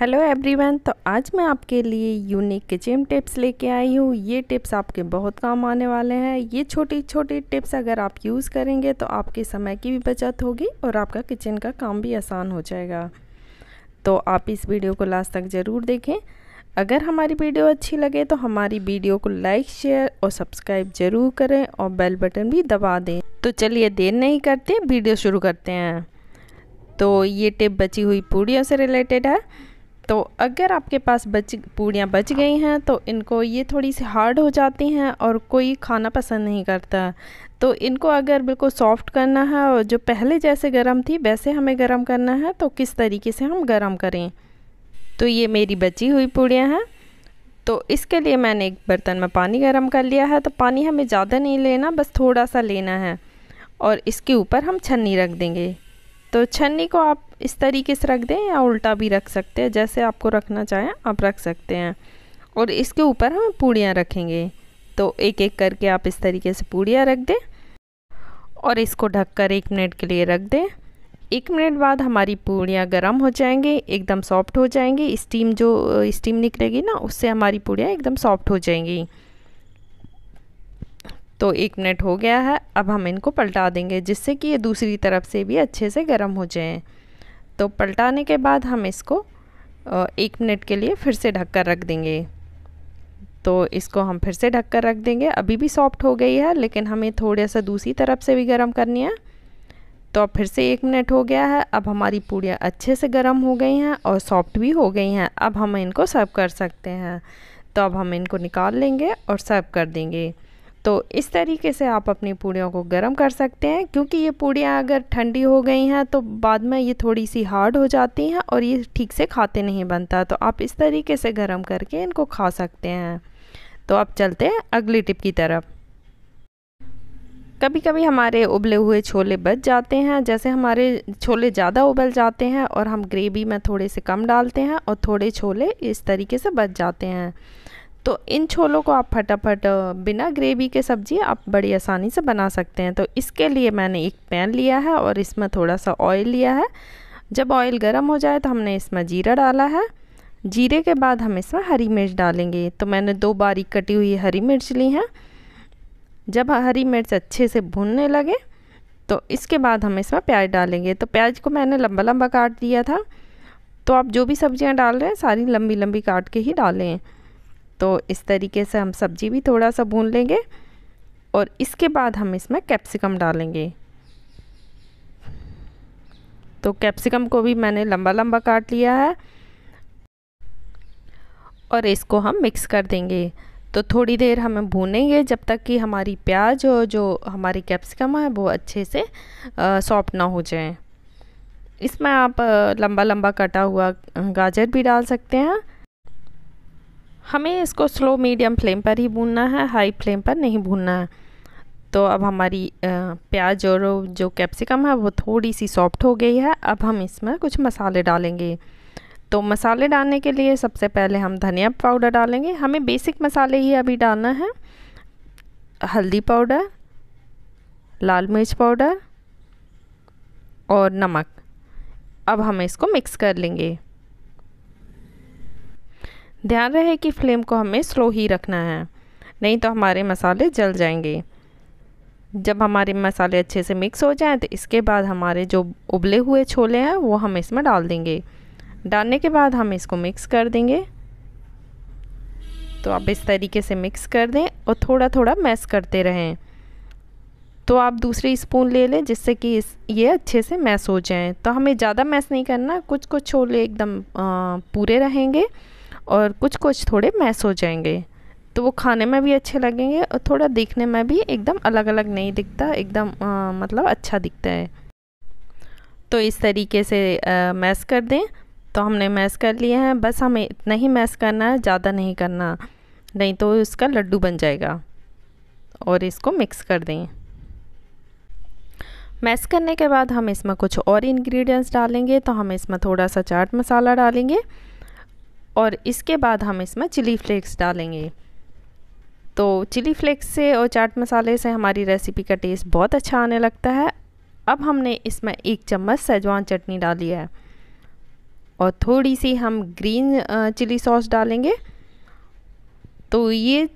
hello everyone तो आज मैं आपके लिए यूनिक किचन टिप्स लेके आई हूँ ये टिप्स आपके बहुत काम आने वाले हैं ये छोटी छोटी टिप्स अगर आप यूज़ करेंगे तो आपके समय की भी बचत होगी और आपका किचन का काम भी आसान हो जाएगा तो आप इस वीडियो को लास्ट तक ज़रूर देखें अगर हमारी वीडियो अच्छी लगे तो हमारी वीडियो को लाइक शेयर और सब्सक्राइब ज़रूर करें और बेल बटन भी दबा दें तो चलिए देर नहीं करते वीडियो शुरू करते हैं तो ये टिप बची हुई पूड़ियों से रिलेटेड है तो अगर आपके पास बच पूड़ियाँ बच गई हैं तो इनको ये थोड़ी सी हार्ड हो जाती हैं और कोई खाना पसंद नहीं करता तो इनको अगर बिल्कुल सॉफ्ट करना है और जो पहले जैसे गर्म थी वैसे हमें गर्म करना है तो किस तरीके से हम गर्म करें तो ये मेरी बची हुई पूड़ियाँ हैं तो इसके लिए मैंने एक बर्तन में पानी गर्म कर लिया है तो पानी हमें ज़्यादा नहीं लेना बस थोड़ा सा लेना है और इसके ऊपर हम छन्नी रख देंगे तो छन्नी को आप इस तरीके से रख दें या उल्टा भी रख सकते हैं जैसे आपको रखना चाहें आप रख सकते हैं और इसके ऊपर हम पूड़ियाँ रखेंगे तो एक एक करके आप इस तरीके से पूड़ियाँ रख दें और इसको ढककर एक मिनट के लिए रख दें एक मिनट बाद हमारी पूड़ियाँ गर्म हो जाएंगे एकदम सॉफ्ट हो जाएंगी स्टीम जो स्टीम निकलेगी ना उससे हमारी पूड़ियाँ एकदम सॉफ्ट हो जाएंगी तो एक मिनट हो गया है अब हम इनको पलटा देंगे जिससे कि ये दूसरी तरफ से भी अच्छे से गर्म हो जाएँ तो पलटाने के बाद हम इसको एक मिनट के लिए फिर से ढक कर रख देंगे तो इसको हम फिर से ढक कर रख देंगे अभी भी सॉफ्ट हो गई है लेकिन हमें थोड़ा सा दूसरी तरफ से भी गर्म करनी है तो अब फिर से एक मिनट हो गया है अब हमारी पूड़ियाँ अच्छे से गर्म हो गई हैं और सॉफ्ट भी हो गई हैं अब हम इनको सर्व कर सकते हैं तो अब हम इनको निकाल लेंगे और सर्व कर देंगे तो इस तरीके से आप अपनी पूड़ियों को गर्म कर सकते हैं क्योंकि ये पूड़ियाँ अगर ठंडी हो गई हैं तो बाद में ये थोड़ी सी हार्ड हो जाती हैं और ये ठीक से खाते नहीं बनता तो आप इस तरीके से गर्म करके इनको खा सकते हैं तो अब चलते हैं अगली टिप की तरफ कभी कभी हमारे उबले हुए छोले बच जाते हैं जैसे हमारे छोले ज़्यादा उबल जाते हैं और हम ग्रेवी में थोड़े से कम डालते हैं और थोड़े छोले इस तरीके से बच जाते हैं तो इन छोलों को आप फटाफट बिना ग्रेवी के सब्जी आप बड़ी आसानी से बना सकते हैं तो इसके लिए मैंने एक पैन लिया है और इसमें थोड़ा सा ऑयल लिया है जब ऑयल गर्म हो जाए तो हमने इसमें जीरा डाला है जीरे के बाद हम इसमें हरी मिर्च डालेंगे तो मैंने दो बारीक कटी हुई हरी मिर्च ली हैं जब हरी मिर्च अच्छे से भूनने लगे तो इसके बाद हम इसमें प्याज डालेंगे तो प्याज को मैंने लंबा लंबा काट दिया था तो आप जो भी सब्जियां डाल रहे हैं सारी लंबी लंबी काट के ही डालें तो इस तरीके से हम सब्जी भी थोड़ा सा भून लेंगे और इसके बाद हम इसमें कैप्सिकम डालेंगे तो कैप्सिकम को भी मैंने लंबा लंबा काट लिया है और इसको हम मिक्स कर देंगे तो थोड़ी देर हमें भूनेंगे जब तक कि हमारी प्याज और जो हमारी कैप्सिकम है वो अच्छे से सॉफ्ट ना हो जाए इसमें आप लंबा लंबा कटा हुआ गाजर भी डाल सकते हैं हमें इसको स्लो मीडियम फ्लेम पर ही भूनना है हाई फ्लेम पर नहीं भूनना है तो अब हमारी प्याज और जो कैप्सिकम है वो थोड़ी सी सॉफ्ट हो गई है अब हम इसमें कुछ मसाले डालेंगे तो मसाले डालने के लिए सबसे पहले हम धनिया पाउडर डालेंगे हमें बेसिक मसाले ही अभी डालना है हल्दी पाउडर लाल मिर्च पाउडर और नमक अब हम इसको मिक्स कर लेंगे ध्यान रहे कि फ्लेम को हमें स्लो ही रखना है नहीं तो हमारे मसाले जल जाएंगे जब हमारे मसाले अच्छे से मिक्स हो जाएं तो इसके बाद हमारे जो उबले हुए छोले हैं वो हम इसमें डाल देंगे डालने के बाद हम इसको मिक्स कर देंगे तो आप इस तरीके से मिक्स कर दें और थोड़ा थोड़ा मैश करते रहें तो आप दूसरी स्पून ले लें जिससे कि इस ये अच्छे से मैश हो जाएं तो हमें ज़्यादा मैश नहीं करना कुछ कुछ छोले एकदम पूरे रहेंगे और कुछ कुछ थोड़े मैस हो जाएंगे तो वो खाने में भी अच्छे लगेंगे और थोड़ा दिखने में भी एकदम अलग अलग नहीं दिखता एकदम आ, मतलब अच्छा दिखता है तो इस तरीके से आ, मैस कर दें तो हमने मैस कर लिए हैं बस हमें इतना ही मैस करना है ज़्यादा नहीं करना नहीं तो उसका लड्डू बन जाएगा और इसको मिक्स कर दें मैस करने के बाद हम इसमें कुछ और इंग्रेडिएंट्स डालेंगे तो हम इसमें थोड़ा सा चाट मसाला डालेंगे और इसके बाद हम इसमें चिली फ्लेक्स डालेंगे तो चिली फ्लेक्स से और चाट मसाले से हमारी रेसिपी का टेस्ट बहुत अच्छा आने लगता है अब हमने इसमें एक चम्मच सेजवान चटनी डाली है और थोड़ी सी हम ग्रीन चिली सॉस डालेंगे तो ये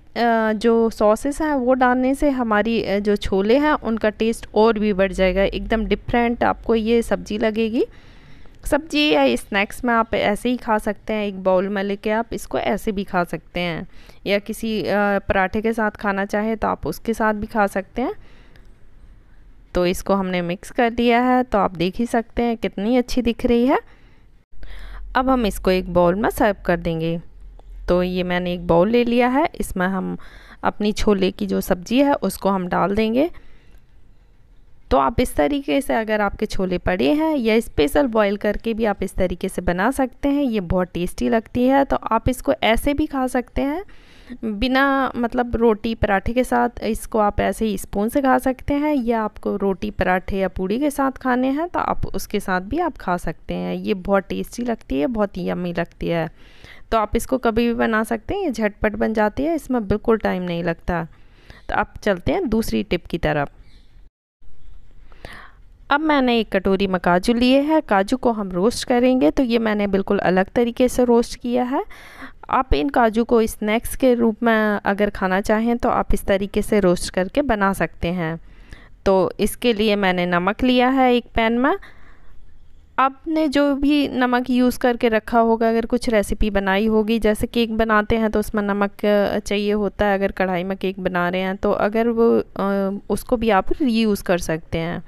जो सॉसेस हैं वो डालने से हमारी जो छोले हैं उनका टेस्ट और भी बढ़ जाएगा एकदम डिफरेंट आपको ये सब्ज़ी लगेगी सब्जी या स्नैक्स में आप ऐसे ही खा सकते हैं एक बाउल में लेके आप इसको ऐसे भी खा सकते हैं या किसी पराठे के साथ खाना चाहे तो आप उसके साथ भी खा सकते हैं तो इसको हमने मिक्स कर दिया है तो आप देख ही सकते हैं कितनी अच्छी दिख रही है अब हम इसको एक बाउल में सर्व कर देंगे तो ये मैंने एक बाउल ले लिया है इसमें हम अपनी छोले की जो सब्ज़ी है उसको हम डाल देंगे तो आप इस तरीके से अगर आपके छोले पड़े हैं या स्पेशल बॉईल करके भी आप इस तरीके से बना सकते हैं ये बहुत टेस्टी लगती है तो आप इसको ऐसे भी खा सकते हैं बिना मतलब रोटी पराठे के साथ इसको आप ऐसे ही स्पून से खा सकते हैं या आपको रोटी पराठे या पूड़ी के साथ खाने हैं तो आप उसके साथ भी आप खा सकते हैं ये बहुत टेस्टी लगती है बहुत यमी लगती है तो आप इसको कभी भी बना सकते हैं ये झटपट बन जाती है इसमें बिल्कुल टाइम नहीं लगता तो आप चलते हैं दूसरी टिप की तरफ अब मैंने एक कटोरी में काजू लिए हैं काजू को हम रोस्ट करेंगे तो ये मैंने बिल्कुल अलग तरीके से रोस्ट किया है आप इन काजू को स्नैक्स के रूप में अगर खाना चाहें तो आप इस तरीके से रोस्ट करके बना सकते हैं तो इसके लिए मैंने नमक लिया है एक पैन में आपने जो भी नमक यूज़ करके रखा होगा अगर कुछ रेसिपी बनाई होगी जैसे केक बनाते हैं तो उसमें नमक चाहिए होता है अगर कढ़ाई में केक बना रहे हैं तो अगर वो उसको भी आप रीयूज़ कर सकते हैं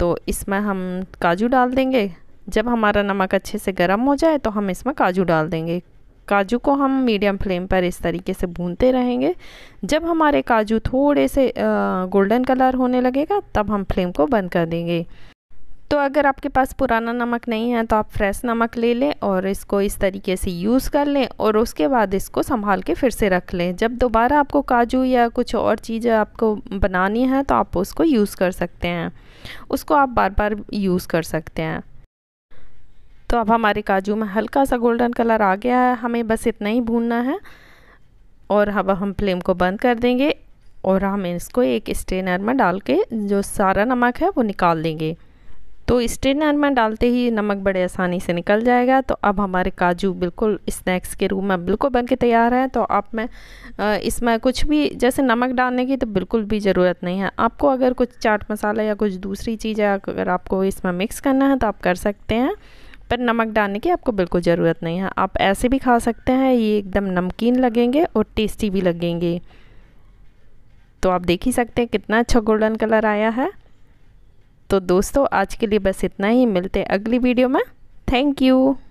तो इसमें हम काजू डाल देंगे जब हमारा नमक अच्छे से गर्म हो जाए तो हम इसमें काजू डाल देंगे काजू को हम मीडियम फ्लेम पर इस तरीके से भूनते रहेंगे जब हमारे काजू थोड़े से गोल्डन कलर होने लगेगा तब हम फ्लेम को बंद कर देंगे तो अगर आपके पास पुराना नमक नहीं है तो आप फ्रेश नमक ले लें और इसको इस तरीके से यूज़ कर लें और उसके बाद इसको संभाल के फिर से रख लें जब दोबारा आपको काजू या कुछ और चीज़ आपको बनानी है तो आप उसको यूज़ कर सकते हैं उसको आप बार बार यूज़ कर सकते हैं तो अब हमारे काजू में हल्का सा गोल्डन कलर आ गया है हमें बस इतना ही भूनना है और अब हम फ्लेम को बंद कर देंगे और हम इसको एक स्ट्रेनर में डाल के जो सारा नमक है वो निकाल देंगे तो स्ट्रेनर में डालते ही नमक बड़े आसानी से निकल जाएगा तो अब हमारे काजू बिल्कुल स्नैक्स के रूप में बिल्कुल बन के तैयार है तो आप में इसमें कुछ भी जैसे नमक डालने की तो बिल्कुल भी ज़रूरत नहीं है आपको अगर कुछ चाट मसाला या कुछ दूसरी चीज़ अगर आपको इसमें मिक्स करना है तो आप कर सकते हैं पर नमक डालने की आपको बिल्कुल ज़रूरत नहीं है आप ऐसे भी खा सकते हैं ये एकदम नमकीन लगेंगे और टेस्टी भी लगेंगे तो आप देख ही सकते हैं कितना अच्छा गोल्डन कलर आया है तो दोस्तों आज के लिए बस इतना ही मिलते हैं अगली वीडियो में थैंक यू